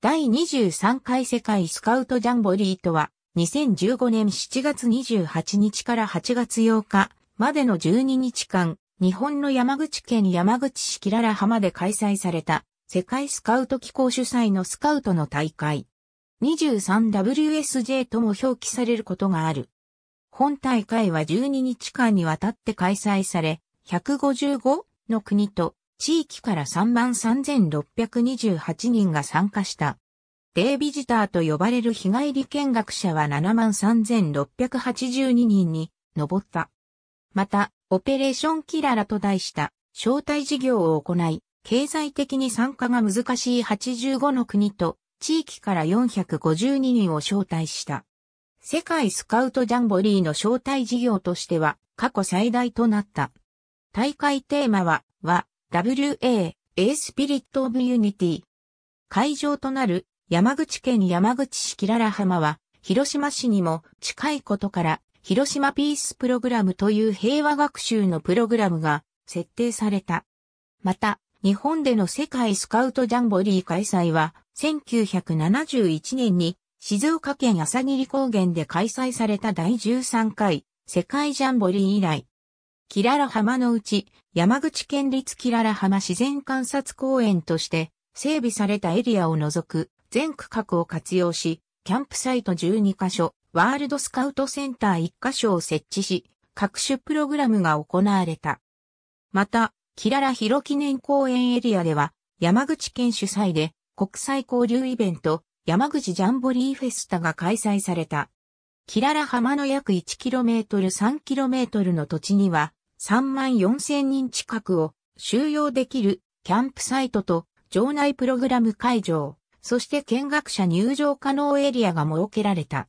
第23回世界スカウトジャンボリーとは、2015年7月28日から8月8日までの12日間、日本の山口県山口市キララ浜で開催された、世界スカウト機構主催のスカウトの大会。23WSJ とも表記されることがある。本大会は12日間にわたって開催され、155の国と地域から33,628人が参加した。デイビジターと呼ばれる日帰り見学者は73,682人に上った。また、オペレーションキララと題した招待事業を行い、経済的に参加が難しい85の国と地域から452人を招待した。世界スカウトジャンボリーの招待事業としては過去最大となった。大会テーマは、は、WA、A スピリットオブユニティ。会場となる山口県山口市キララ浜は、広島市にも近いことから、広島ピースプログラムという平和学習のプログラムが設定された。また、日本での世界スカウトジャンボリー開催は、1971年に静岡県朝霧高原で開催された第13回世界ジャンボリー以来、キララ浜のうち、山口県立キララ浜自然観察公園として整備されたエリアを除く全区画を活用し、キャンプサイト12カ所、ワールドスカウトセンター1カ所を設置し、各種プログラムが行われた。また、キララ広記念公園エリアでは、山口県主催で国際交流イベント、山口ジャンボリーフェスタが開催された。キララ浜の約 1km3km の土地には、3万4千人近くを収容できるキャンプサイトと場内プログラム会場、そして見学者入場可能エリアが設けられた。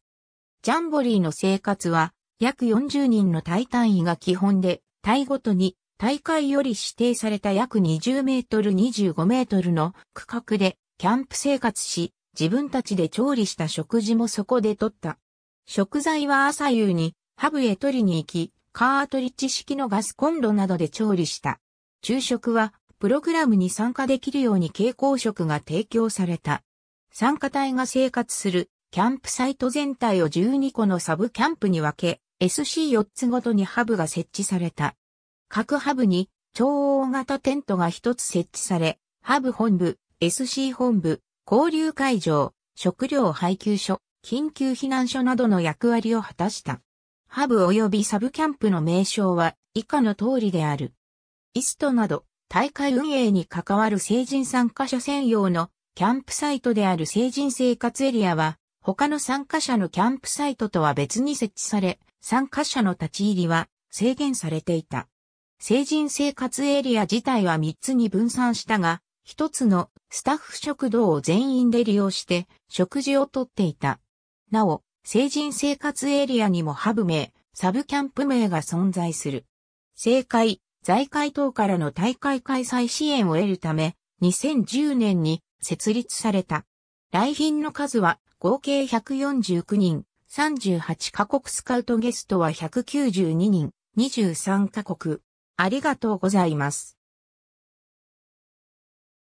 ジャンボリーの生活は約40人の体単位が基本で、体ごとに大会より指定された約20メートル25メートルの区画でキャンプ生活し、自分たちで調理した食事もそこで取った。食材は朝夕にハブへ取りに行き、カートリッジ式のガスコンロなどで調理した。昼食は、プログラムに参加できるように蛍光食が提供された。参加隊が生活するキャンプサイト全体を12個のサブキャンプに分け、SC4 つごとにハブが設置された。各ハブに超大型テントが1つ設置され、ハブ本部、SC 本部、交流会場、食料配給所、緊急避難所などの役割を果たした。ハブ及びサブキャンプの名称は以下の通りである。イストなど大会運営に関わる成人参加者専用のキャンプサイトである成人生活エリアは他の参加者のキャンプサイトとは別に設置され、参加者の立ち入りは制限されていた。成人生活エリア自体は3つに分散したが、1つのスタッフ食堂を全員で利用して食事をとっていた。なお、成人生活エリアにもハブ名、サブキャンプ名が存在する。政界、財界等からの大会開催支援を得るため、2010年に設立された。来賓の数は合計149人、38カ国スカウトゲストは192人、23カ国。ありがとうございます。